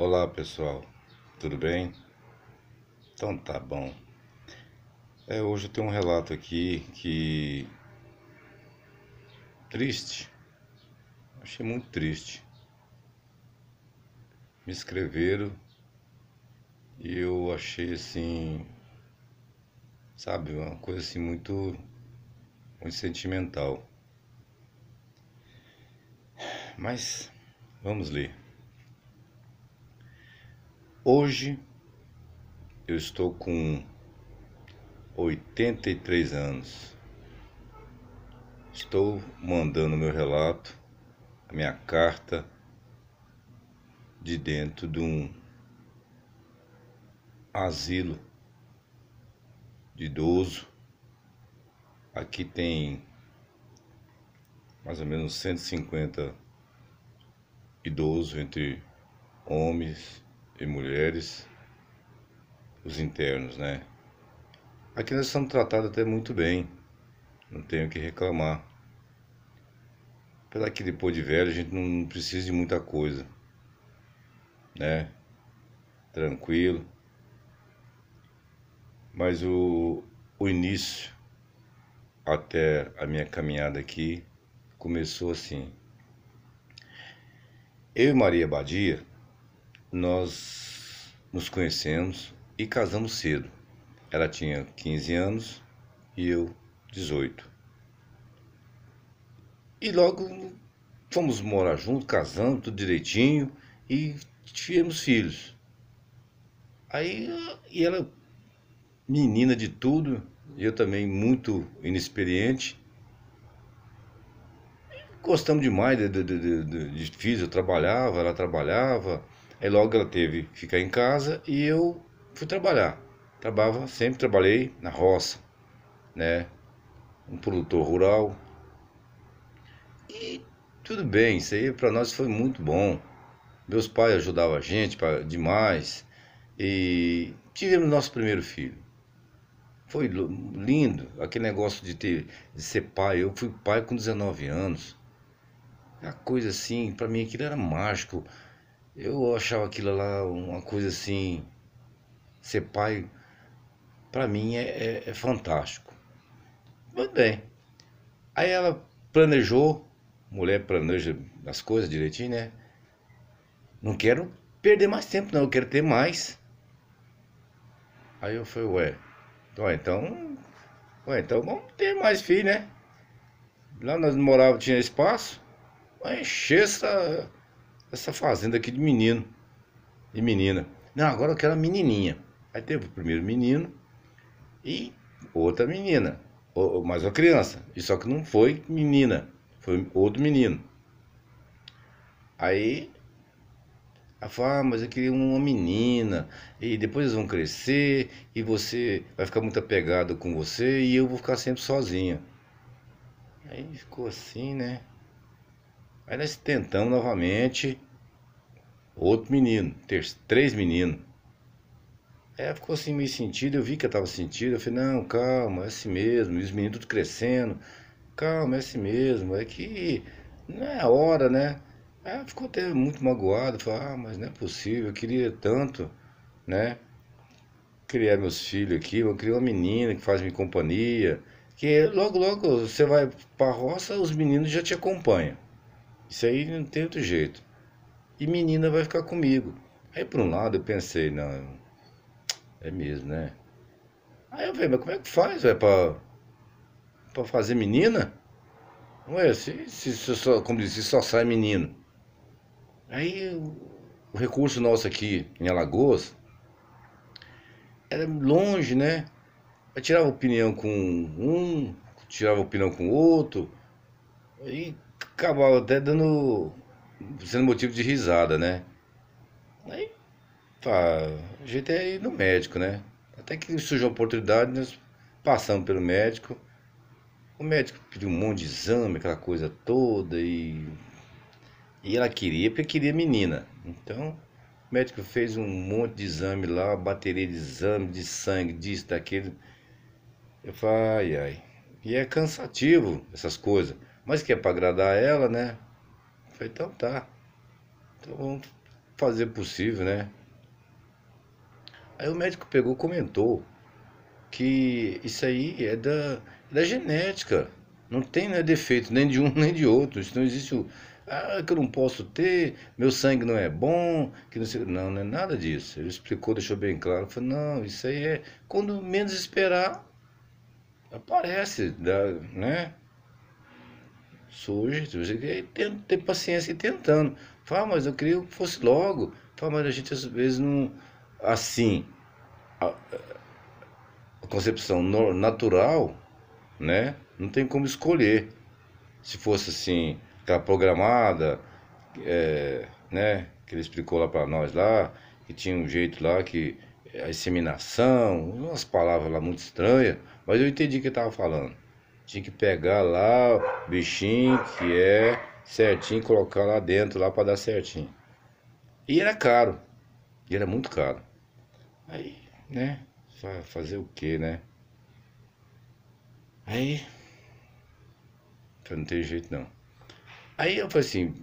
Olá pessoal, tudo bem? Então tá bom. É, hoje eu tenho um relato aqui que. triste. Achei muito triste. Me escreveram e eu achei assim. Sabe, uma coisa assim muito. muito sentimental. Mas vamos ler. Hoje eu estou com 83 anos. Estou mandando meu relato, a minha carta, de dentro de um asilo de idoso. Aqui tem mais ou menos 150 idosos entre homens e mulheres, os internos, né? Aqui nós estamos tratados até muito bem, não tenho o que reclamar. Apesar que depois de velho a gente não precisa de muita coisa, né? Tranquilo. Mas o, o início até a minha caminhada aqui começou assim. Eu e Maria Badia nós nos conhecemos e casamos cedo. Ela tinha 15 anos e eu 18. E logo fomos morar junto, casando tudo direitinho e tivemos filhos. Aí e ela menina de tudo, e eu também muito inexperiente. Gostamos demais de, de, de, de filhos, eu trabalhava, ela trabalhava, Aí logo ela teve que ficar em casa e eu fui trabalhar. Trabalhava, sempre trabalhei na roça, né? Um produtor rural. E tudo bem, isso aí para nós foi muito bom. Meus pais ajudavam a gente pra, demais. E tivemos nosso primeiro filho. Foi lindo, aquele negócio de, ter, de ser pai. Eu fui pai com 19 anos. A coisa assim, para mim aquilo era mágico. Eu achava aquilo lá uma coisa assim. Ser pai, para mim, é, é, é fantástico. Muito bem. Aí ela planejou, mulher planeja as coisas direitinho, né? Não quero perder mais tempo, não, eu quero ter mais. Aí eu falei, ué, ué então, então, ué, então vamos ter mais filho, né? Lá nós morávamos, tinha espaço, encher essa essa fazenda aqui de menino e menina. Não, agora eu quero a menininha. Aí teve o primeiro menino e outra menina, ou, mais uma criança. E só que não foi menina, foi outro menino. Aí ela falou, ah, mas eu queria uma menina. E depois eles vão crescer e você vai ficar muito apegado com você e eu vou ficar sempre sozinha. Aí ficou assim, né? Aí nós tentamos novamente outro menino, ter, três meninos. É, ficou assim meio sentido, eu vi que eu tava sentindo, eu falei, não, calma, é assim mesmo, e os meninos tudo crescendo, calma, é assim mesmo, é que não é a hora, né? É, ficou até muito magoado, falou, ah, mas não é possível, eu queria tanto, né? Criar meus filhos aqui, eu queria uma menina que faz minha companhia, que logo, logo você vai pra roça, os meninos já te acompanham. Isso aí não tem outro jeito. E menina vai ficar comigo. Aí por um lado eu pensei, não, é mesmo, né? Aí eu falei, mas como é que faz, é pra, pra fazer menina? Ué, se, se, se só, como disse, só sai menino. Aí o recurso nosso aqui em Alagoas era longe, né? Eu tirava opinião com um, tirava opinião com outro. aí acabava até dando. sendo motivo de risada, né? Aí, pá, tá, a gente é ir no médico, né? Até que surgiu a oportunidade, nós passamos pelo médico. O médico pediu um monte de exame, aquela coisa toda, e. E ela queria, porque queria menina. Então, o médico fez um monte de exame lá, bateria de exame, de sangue, disso, daquilo. Eu falei, ai, ai. E é cansativo essas coisas. Mas que é para agradar ela, né? Eu falei, então tá. Então vamos fazer possível, né? Aí o médico pegou comentou que isso aí é da, é da genética. Não tem né, defeito nem de um nem de outro. Isso não existe o. Ah, que eu não posso ter, meu sangue não é bom, que não sei. Não, não é nada disso. Ele explicou, deixou bem claro. falou falei, não, isso aí é. Quando menos esperar, aparece, dá, né? Surge, surge. E tem, tem paciência e tentando. Fala, ah, mas eu queria que fosse logo. Fala, mas a gente às vezes não. Assim. A, a concepção natural, né? Não tem como escolher. Se fosse assim, aquela programada, é, né? Que ele explicou lá para nós lá, que tinha um jeito lá que. A inseminação, umas palavras lá muito estranhas, mas eu entendi o que ele estava falando. Tinha que pegar lá o bichinho que é certinho, colocar lá dentro, lá para dar certinho. E era caro. E era muito caro. Aí, né? Fazer o que, né? Aí. Não tem jeito não. Aí eu falei assim.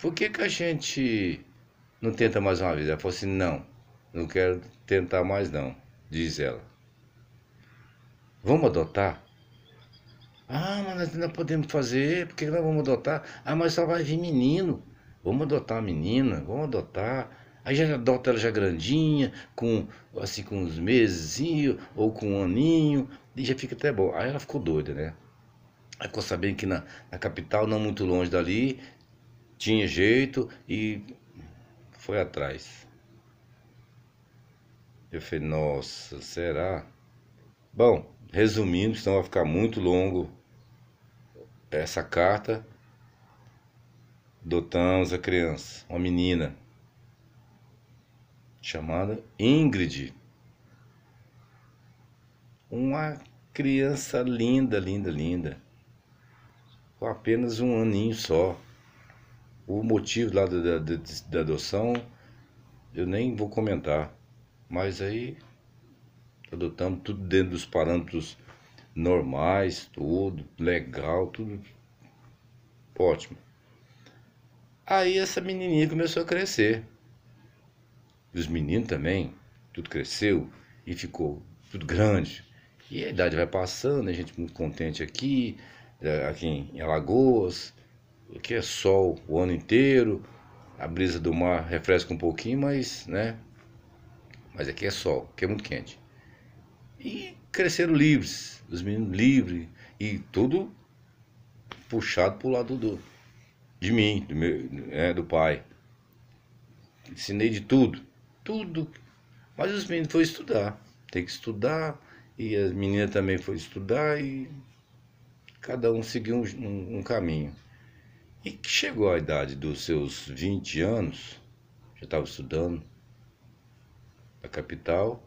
Por que, que a gente não tenta mais uma vez? Ela falou assim, não, não quero tentar mais não, diz ela. Vamos adotar? Ah, mas nós ainda podemos fazer, porque nós vamos adotar? Ah, mas só vai vir menino. Vamos adotar a menina, vamos adotar. Aí já adota ela já grandinha, com assim com uns meses, ou com um aninho, e já fica até bom. Aí ela ficou doida, né? Aí ficou sabendo que na, na capital, não muito longe dali, tinha jeito e foi atrás. Eu falei, nossa, será? Bom, resumindo, senão vai ficar muito longo essa carta. dotamos a criança, uma menina chamada Ingrid. Uma criança linda, linda, linda. Com apenas um aninho só. O motivo lá da, da, da adoção eu nem vou comentar. Mas aí Adotamos tudo dentro dos parâmetros normais, tudo, legal, tudo ótimo. Aí essa menininha começou a crescer. E os meninos também, tudo cresceu e ficou tudo grande. E a idade vai passando, a gente muito contente aqui, eh, aqui em Alagoas, aqui é sol o ano inteiro, a brisa do mar refresca um pouquinho, mas, né? Mas aqui é sol, aqui é muito quente. E cresceram livres, os meninos livres, e tudo puxado o lado do, de mim, do, meu, né, do pai. Ensinei de tudo, tudo. Mas os meninos foram estudar, tem que estudar, e as meninas também foram estudar, e cada um seguiu um, um, um caminho. E que chegou a idade dos seus 20 anos, já estava estudando na capital,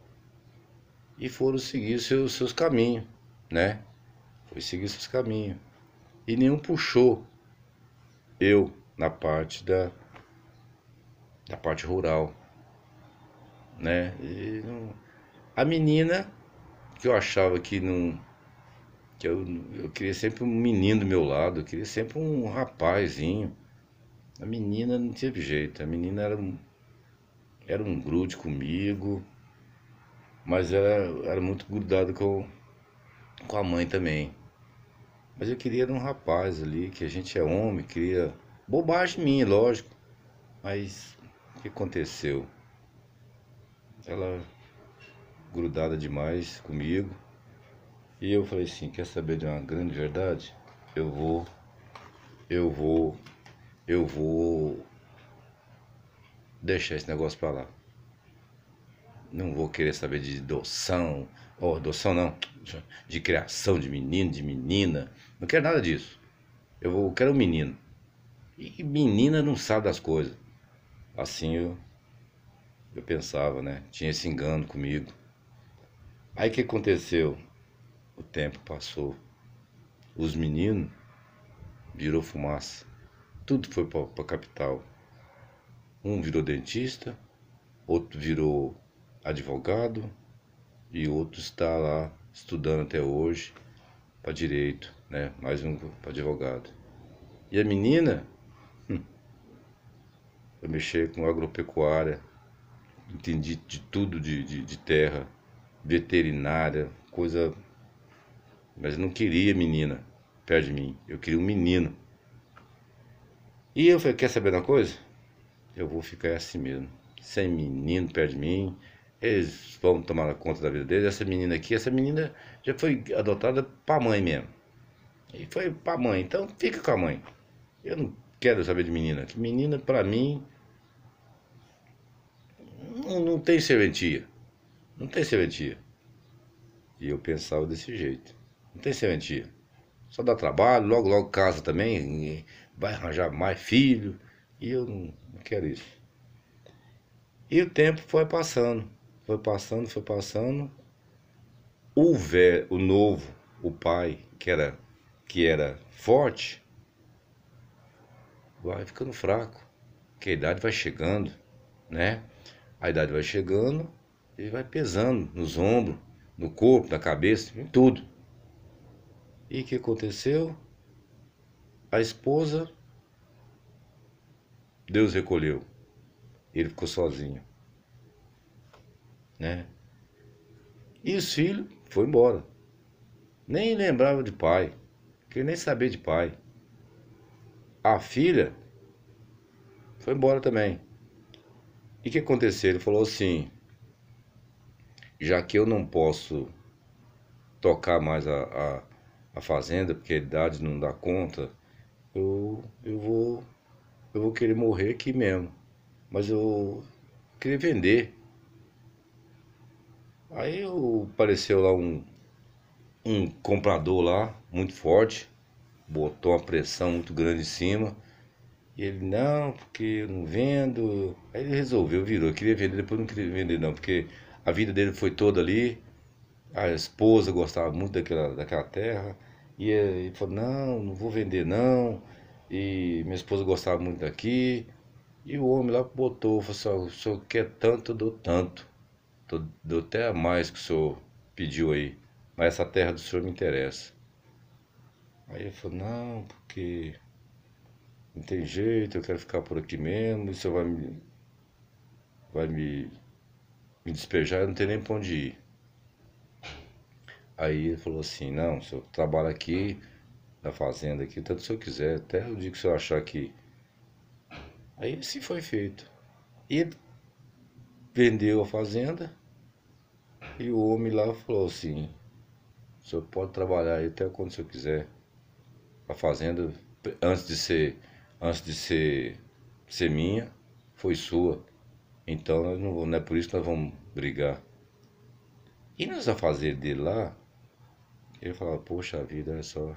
e foram seguir seus, seus caminhos, né? Foi seguir seus caminhos. E nenhum puxou eu na parte da, da parte rural, né? E não... A menina que eu achava que não. que eu, eu queria sempre um menino do meu lado, eu queria sempre um rapazinho. A menina não teve jeito, a menina era um, era um grude comigo. Mas ela era muito grudada com, com a mãe também. Mas eu queria um rapaz ali, que a gente é homem, queria. Bobagem minha, lógico. Mas o que aconteceu? Ela grudada demais comigo. E eu falei assim, quer saber de uma grande verdade? Eu vou, eu vou, eu vou deixar esse negócio pra lá não vou querer saber de adoção, ou oh, adoção não, de criação de menino, de menina. Não quero nada disso. Eu, vou, quero um menino. E menina não sabe das coisas. Assim eu, eu pensava, né? Tinha esse engano comigo. Aí o que aconteceu? O tempo passou. Os meninos virou fumaça. Tudo foi para a capital. Um virou dentista, outro virou advogado e outro está lá estudando até hoje para direito, né? Mais um para advogado. E a menina hum, eu mexer com agropecuária, entendi de tudo de, de, de terra, veterinária, coisa. Mas eu não queria menina perto de mim, eu queria um menino. E eu falei, quer saber uma coisa? Eu vou ficar assim mesmo, sem menino perto de mim, eles vão tomar conta da vida deles. Essa menina aqui, essa menina já foi adotada pra mãe mesmo. E foi pra mãe, então fica com a mãe. Eu não quero saber de menina. menina, pra mim, não, não tem serventia. Não tem serventia. E eu pensava desse jeito. Não tem serventia. Só dá trabalho, logo, logo casa também, vai arranjar mais filho. E eu não, não quero isso. E o tempo foi passando. Foi passando, foi passando. O velho, o novo, o pai, que era, que era forte, vai ficando fraco. Porque a idade vai chegando, né? A idade vai chegando e vai pesando nos ombros, no corpo, na cabeça, em tudo. E o que aconteceu? A esposa, Deus recolheu. Ele ficou sozinho né? E os filhos foi embora. Nem lembrava de pai, queria nem saber de pai. A filha foi embora também. E o que aconteceu? Ele falou assim: já que eu não posso tocar mais a, a, a fazenda, porque a idade não dá conta, eu, eu, vou, eu vou querer morrer aqui mesmo. Mas eu queria vender Aí apareceu lá um, um comprador lá, muito forte, botou uma pressão muito grande em cima. E ele, não, porque eu não vendo. Aí ele resolveu, virou, queria vender, depois não queria vender não, porque a vida dele foi toda ali. A esposa gostava muito daquela, daquela terra. E ele falou, não, não vou vender não. E minha esposa gostava muito daqui. E o homem lá botou, falou assim, o senhor quer tanto, eu dou tanto. Tô, dou até a mais que o senhor pediu aí, mas essa terra do senhor me interessa. Aí ele falou, não, porque não tem jeito, eu quero ficar por aqui mesmo, o senhor vai me, vai me, me despejar, eu não tenho nem pra onde ir. Aí ele falou assim, não, o senhor trabalha aqui, na fazenda aqui, tanto o senhor quiser, até o dia que o senhor achar que. Aí assim foi feito. E vendeu a fazenda e o homem lá falou assim: o senhor pode trabalhar aí até quando o senhor quiser. A fazenda, antes de ser, antes de ser, ser minha, foi sua. Então não, não é por isso que nós vamos brigar. E nos afazeres dele lá, ele falava, poxa vida, olha só.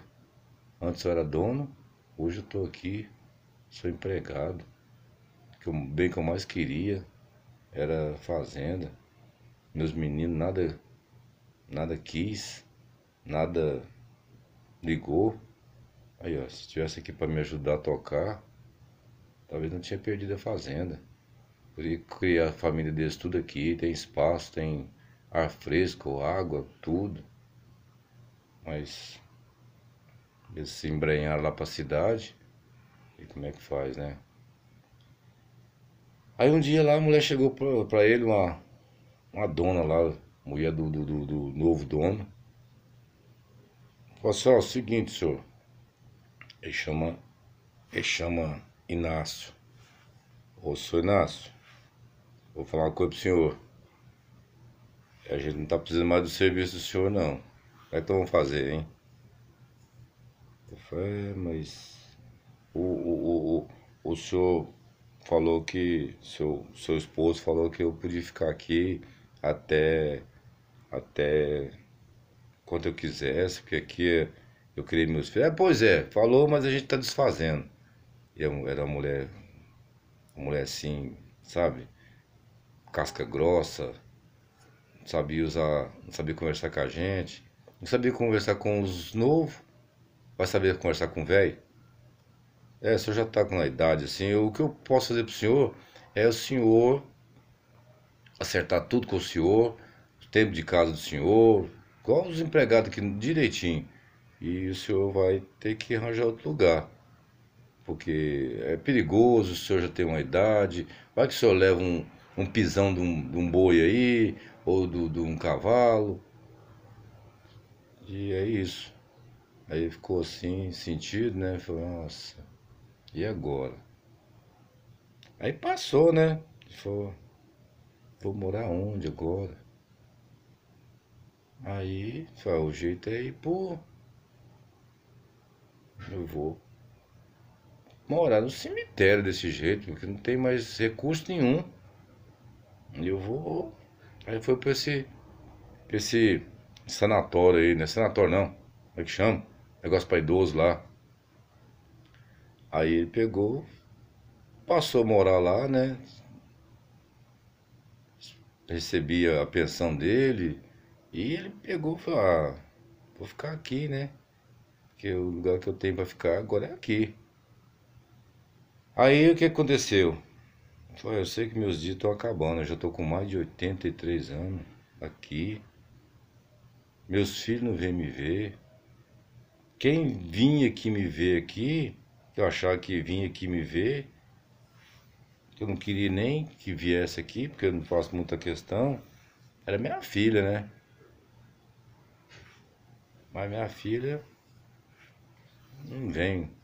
Antes eu era dono, hoje eu estou aqui, sou empregado. Que o bem que eu mais queria era fazenda. Meus meninos nada nada quis, nada ligou. Aí, ó, se tivesse aqui para me ajudar a tocar, talvez não tinha perdido a fazenda. Poderia criar a família deles tudo aqui, tem espaço, tem ar fresco, água, tudo. Mas eles se embrenharam lá para a cidade. E como é que faz, né? Aí um dia lá a mulher chegou para ele, uma, uma dona lá, mulher do, do, do, do novo dono. Falou assim, ó, seguinte, senhor. Ele chama, ele chama Inácio. Ô, senhor Inácio, vou falar uma coisa pro senhor. A gente não tá precisando mais do serviço do senhor, não. Então vamos fazer, hein? Eu falei, é, mas o, o, o, o senhor falou que, seu, seu esposo falou que eu podia ficar aqui até, até quando eu quisesse, porque aqui eu criei meus filhos. É, pois é, falou, mas a gente está desfazendo. Eu é era uma mulher, uma mulher assim, sabe? Casca grossa, não sabia usar, não sabia conversar com a gente, não sabia conversar com os novos, vai saber conversar com o velho. É, o senhor já está com a idade assim, eu, o que eu posso fazer para o senhor é o senhor acertar tudo com o senhor, o tempo de casa do senhor, qual os empregados aqui direitinho. E o senhor vai ter que arranjar outro lugar. Porque é perigoso, o senhor já tem uma idade, vai que o senhor leva um, um pisão de um, de um boi aí, ou do, de um cavalo. E é isso. Aí ficou assim, sentido, né? Falei, nossa, e agora? Aí passou, né? Falei, Vou morar onde agora? Aí, é o jeito é ir pro. Eu vou morar no cemitério desse jeito, porque não tem mais recurso nenhum. eu vou. Aí foi pra esse. pra esse sanatório aí, né? Sanatório não. Como é que chama? Negócio pra idoso lá. Aí ele pegou, passou a morar lá, né? recebia a pensão dele e ele pegou e falou, ah, vou ficar aqui, né? Porque o lugar que eu tenho para ficar agora é aqui. Aí o que aconteceu? Foi, eu sei que meus dias estão acabando, eu já estou com mais de 83 anos aqui. Meus filhos não vêm me ver. Quem vinha aqui me ver aqui, eu achava que vinha aqui me ver, que eu não queria nem que viesse aqui, porque eu não faço muita questão, era minha filha, né? Mas minha filha não vem.